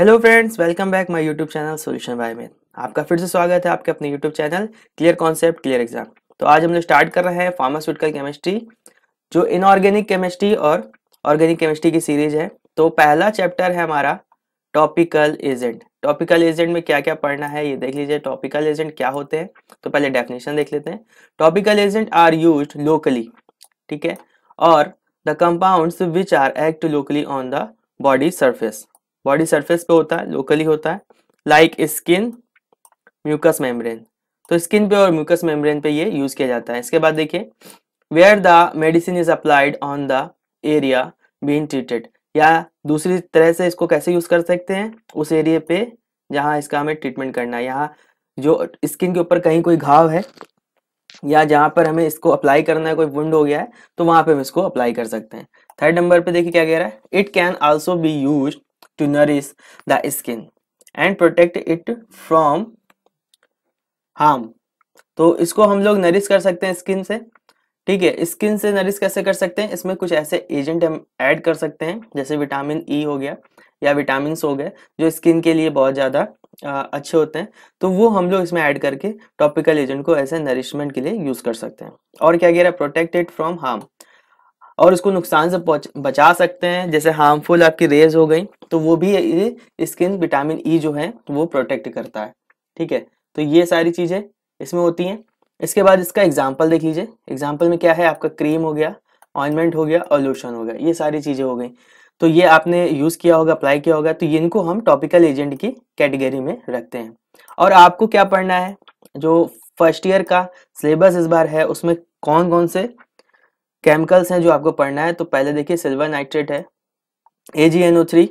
hello friends welcome back my YouTube channel solution bye में आपका फिर से स्वागत है आपके अपने YouTube channel clear concept clear exam तो आज हम लोग स्टार्ट कर रहे हैं फार्मास्यूटिकल केमिस्ट्री जो इनऑर्गेनिक केमिस्ट्री और ऑर्गेनिक केमिस्ट्री की सीरीज है तो पहला चैप्टर है हमारा टॉपिकल एजेंट टॉपिकल एजेंट में क्या क्या पढ़ना है ये देख लीजिए टॉपिकल एजेंट क्या होते हैं तो पहले डेफिनेशन देख लेते हैं topical agent are use locally ठीक है और the compound which are act locally on the body surface body surface पे होता है लोकली होता है लाइक स्किन म्यूकस मेम्ब्रेन तो स्किन पे और म्यूकस मेम्ब्रेन पे ये यूज किया जाता है इसके बाद देखिए where the medicine is applied on the area been treated या दूसरी तरह से इसको कैसे यूज कर सकते हैं उस एरिया पे जहां इसका हमें ट्रीटमेंट करना है यहाँ जो स्किन के ऊपर कहीं कोई घाव है या जहां पर हमें इसको अप्लाई करना है कोई वुंड हो गया है तो वहां पे हम इसको अप्लाई कर सकते हैं थर्ड नंबर पे देखिए क्या कह रहा है it can also be used to nourish the skin and protect it from harm तो इसको हम लोग नरिश कर सकते हैं स्किन से ठीक है स्किन से नरिश कैसे कर सकते हैं इसमें कुछ ऐसे एजेंट हम ऐड कर सकते हैं जैसे विटामिन ई e हो गया या विटामिन हो गए जो स्किन के लिए बहुत ज़्यादा अच्छे होते हैं तो वो हम लोग इसमें ऐड करके टॉपिकल एजेंट को ऐसे नरिशमेंट के लिए यूज़ कर सकते हैं और क्या कह रहा है प्रोटेक्टेड फ्रॉम हार्म और उसको नुकसान से बचा सकते हैं जैसे हार्मफुल आपकी रेज हो गई तो वो भी स्किन विटामिन ई जो है तो वो प्रोटेक्ट करता है ठीक है तो ये सारी चीज़ें इसमें होती हैं इसके बाद इसका एग्जाम्पल देख लीजिए एग्जाम्पल में क्या है आपका क्रीम हो गया ऑइनमेंट हो गया और लोशन हो गया ये सारी चीज़ें हो गई तो ये आपने यूज़ किया होगा अप्लाई किया होगा तो इनको हम टॉपिकल एजेंट की कैटेगरी में रखते हैं और आपको क्या पढ़ना है जो फर्स्ट ईयर का सिलेबस इस बार है उसमें कौन कौन से केमिकल्स हैं जो आपको पढ़ना है तो पहले देखिए सिल्वर नाइट्रेट है ए जी एन ओ थ्री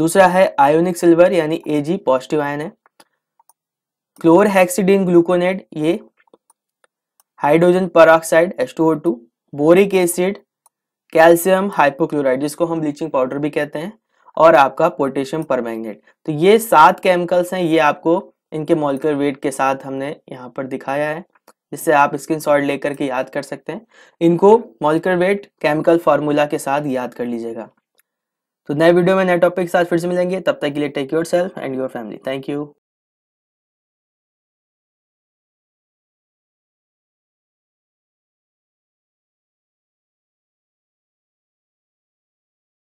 दूसरा है आयोनिक सिल्वर यानी जी पॉजिटिव आयन है क्लोरहेक्सीडीन ग्लूकोनेट ये hydrogen peroxide H two O two boric acid calcium hypochloride जिसको हम ब्लीचिंग पाउडर भी कहते हैं और आपका पोटेशियम परमैंगनेट तो ये सात केमिकल्स हैं ये आपको इनके मॉलिकुलर वेट के साथ हमने यहाँ पर दिखाया है जिससे आप स्क्रीन शॉट लेकर के याद कर सकते हैं इनको मॉलिकुलर वेट केमिकल फार्मूला के साथ याद कर लीजिएगा तो नए वीडियो में नए टॉपिक के साथ फिर से मिलेंगे तब तक के लिए take yourself and your family thank you